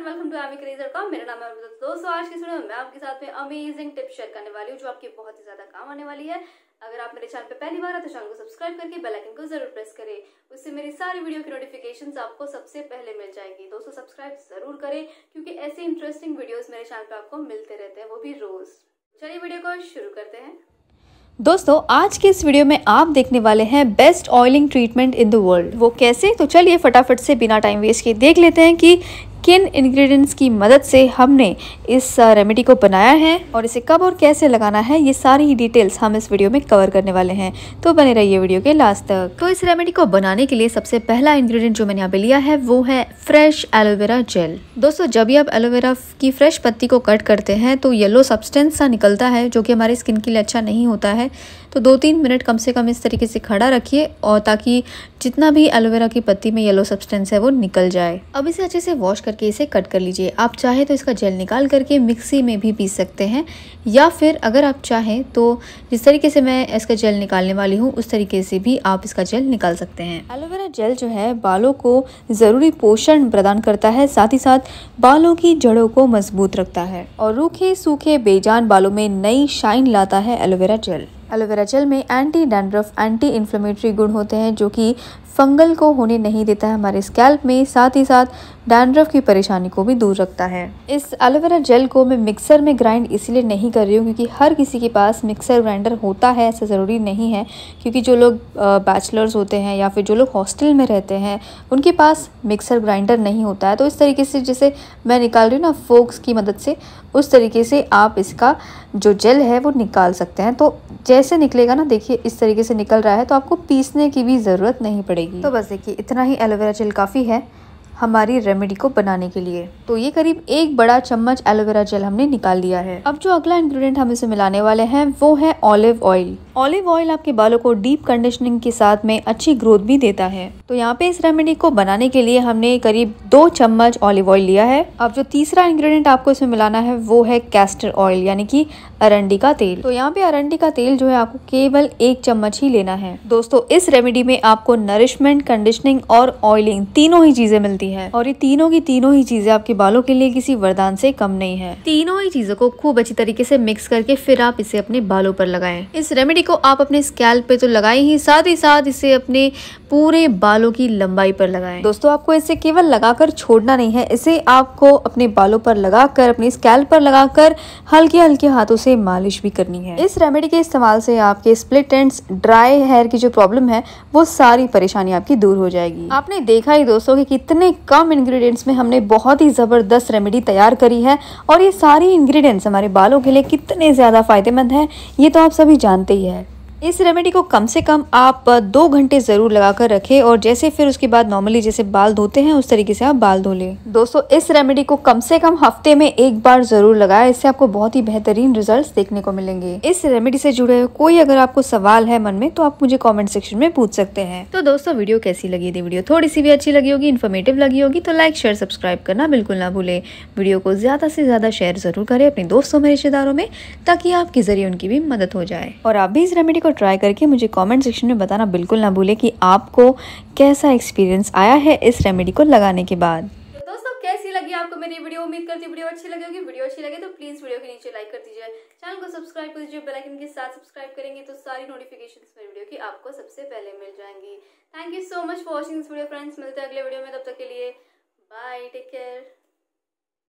and welcome to Amy Crazer com मेरा नाम है तो दोस्तों आज की सुनो मैं आपके साथ में अमेजिंग टिप शेयर करने वाली हूँ जो आपकी बहुत ही ज्यादा काम आने वाली है अगर आप मेरे चैनल पे पहली बार आए तो चैनल को सब्सक्राइब करके बेल आइकन को जरूर प्रेस करें उससे मेरी सारी वीडियो की नोटिफिकेशंस आपको सबसे पहले मिल जाएंगी दोस्तों सब्सक्राइब जरूर करें क्योंकि ऐसे इंटरेस्टिंग वीडियोस मेरे चैनल पे आपको मिलते रहते हैं वो भी रोज चलिए वीडियो को शुरू करते हैं दोस्तों आज के इस वीडियो में आप देखने वाले हैं best oiling treatment in the world वो कैसे तो चलिए फटाफट से बिना टाइम वेस्ट किए देख लेते हैं कि किन इंग्रेडिएंट्स की मदद से हमने इस रेमेडी को बनाया है और इसे कब और कैसे लगाना है ये सारी ही डिटेल्स हम इस वीडियो में कवर करने वाले हैं तो बने रहिए वीडियो के लास्ट तक तो इस रेमेडी को बनाने के लिए सबसे पहला इंग्रेडिएंट जो मैंने यहाँ पे लिया है वो है फ्रेश एलोवेरा जेल दोस्तों जब भी आप एलोवेरा की फ्रेश पत्ती को कट करते हैं तो येलो सब्सटेंस सा निकलता है जो कि हमारे स्किन के लिए अच्छा नहीं होता है तो दो तीन मिनट कम से कम इस तरीके से खड़ा रखिए और ताकि जितना भी एलोवेरा की पत्ती में येलो सब्सटेंस है वो निकल जाए अब इसे अच्छे से वॉश करके इसे कट कर लीजिए आप चाहे तो इसका जेल निकाल करके मिक्सी में भी पीस सकते हैं या फिर अगर आप चाहें तो जिस तरीके से मैं इसका जेल निकालने वाली हूँ उस तरीके से भी आप इसका जेल निकाल सकते हैं एलोवेरा जेल जो है बालों को ज़रूरी पोषण प्रदान करता है साथ ही साथ बालों की जड़ों को मजबूत रखता है और रूखे सूखे बेजान बालों में नई शाइन लाता है एलोवेरा जेल एलोवेरा जेल में एंटी डैंड्रफ एंटी इन्फ्लेमेटरी गुण होते हैं जो कि फंगल को होने नहीं देता है हमारे स्कैल्प में साथ ही साथ डैंड्रफ की परेशानी को भी दूर रखता है इस एलोवेरा जेल को मैं मिक्सर में ग्राइंड इसलिए नहीं कर रही हूँ क्योंकि हर किसी के पास मिक्सर ग्राइंडर होता है ऐसा ज़रूरी नहीं है क्योंकि जो लोग बैचलर्स होते हैं या फिर जो लोग हॉस्टल में रहते हैं उनके पास मिक्सर ग्राइंडर नहीं होता है तो इस तरीके से जैसे मैं निकाल रही हूँ ना फोक्स की मदद से उस तरीके से आप इसका जो जेल है वो निकाल सकते हैं तो जैसे निकलेगा ना देखिए इस तरीके से निकल रहा है तो आपको पीसने की भी ज़रूरत नहीं पड़ेगी जाएगी तो बस देखिए इतना ही एलोवेरा जेल काफ़ी है हमारी रेमेडी को बनाने के लिए तो ये करीब एक बड़ा चम्मच एलोवेरा जेल हमने निकाल लिया है अब जो अगला इंग्रेडिएंट हम इसे मिलाने वाले हैं वो है ऑलिव ऑयल ऑलिव ऑयल आपके बालों को डीप कंडीशनिंग के साथ में अच्छी ग्रोथ भी देता है तो यहाँ पे इस रेमेडी को बनाने के लिए हमने करीब दो चम्मच ऑलिव ऑयल लिया है अब जो तीसरा इंग्रेडिएंट आपको इसमें मिलाना है वो है कैस्टर ऑयल यानी कि अरंडी का तेल तो यहाँ पे अरंडी का तेल जो है आपको केवल एक चम्मच ही लेना है दोस्तों इस रेमेडी में आपको नरिशमेंट कंडीशनिंग और ऑयलिंग तीनों ही चीजें मिलती है और ये तीनों की तीनों ही चीजें आपके बालों के लिए किसी वरदान से कम नहीं है तीनों ही चीजों को खूब अच्छी तरीके से मिक्स करके फिर आप इसे अपने बालों पर लगाए इस रेमेडी रेमेडी को आप अपने स्कैल पे तो लगाएं ही साथ ही साथ इसे अपने पूरे बालों की लंबाई पर लगाएं दोस्तों आपको इसे केवल लगाकर छोड़ना नहीं है इसे आपको अपने बालों पर लगाकर अपने स्कैल पर लगाकर हल्के हल्के हाथों से मालिश भी करनी है इस रेमेडी के इस्तेमाल से आपके स्प्लिट एंड ड्राई हेयर की जो प्रॉब्लम है वो सारी परेशानी आपकी दूर हो जाएगी आपने देखा ही दोस्तों कि कितने कम इन्ग्रीडियंट्स में हमने बहुत ही ज़बरदस्त रेमेडी तैयार करी है और ये सारी इन्ग्रीडियंट्स हमारे बालों के लिए कितने ज़्यादा फ़ायदेमंद है ये तो आप सभी जानते ही है इस रेमेडी को कम से कम आप दो घंटे ज़रूर लगा कर रखें और जैसे फिर उसके बाद नॉर्मली जैसे बाल धोते हैं उस तरीके से आप बाल धो लें दोस्तों इस रेमेडी को कम से कम हफ्ते में एक बार ज़रूर लगाएं इससे आपको बहुत ही बेहतरीन रिजल्ट देखने को मिलेंगे इस रेमेडी से जुड़े कोई अगर आपको सवाल है मन में तो आप मुझे कॉमेंट सेक्शन में पूछ सकते हैं तो दोस्तों वीडियो कैसी लगी थी वीडियो थोड़ी सी भी अच्छी लगी होगी इन्फॉर्मेटिव लगी होगी तो लाइक शेयर सब्सक्राइब करना बिल्कुल ना भूले वीडियो को ज़्यादा से ज़्यादा शेयर ज़रूर करें अपने दोस्तों में रिश्तेदारों में ताकि आपके ज़रिए उनकी भी मदद हो जाए और आप भी इस रेमेडी को को ट्राई करके मुझे कमेंट सेक्शन में बताना बिल्कुल ना भूले कि आपको कैसा एक्सपीरियंस आया है इस रेमेडी को लगाने के बाद तो दोस्तों कैसी लगी आपको मेरी वीडियो उम्मीद करती वीडियो अच्छी लगी होगी वीडियो अच्छी लगे तो प्लीज वीडियो के नीचे लाइक कर दीजिए चैनल को सब्सक्राइब कर दीजिए बेलाइकन के साथ सब्सक्राइब करेंगे तो सारी नोटिफिकेशन मेरी वीडियो की आपको सबसे पहले मिल जाएंगी thank you so much for watching this video friends मिलते हैं अगले वीडियो में तब तक के लिए बाय टेक केयर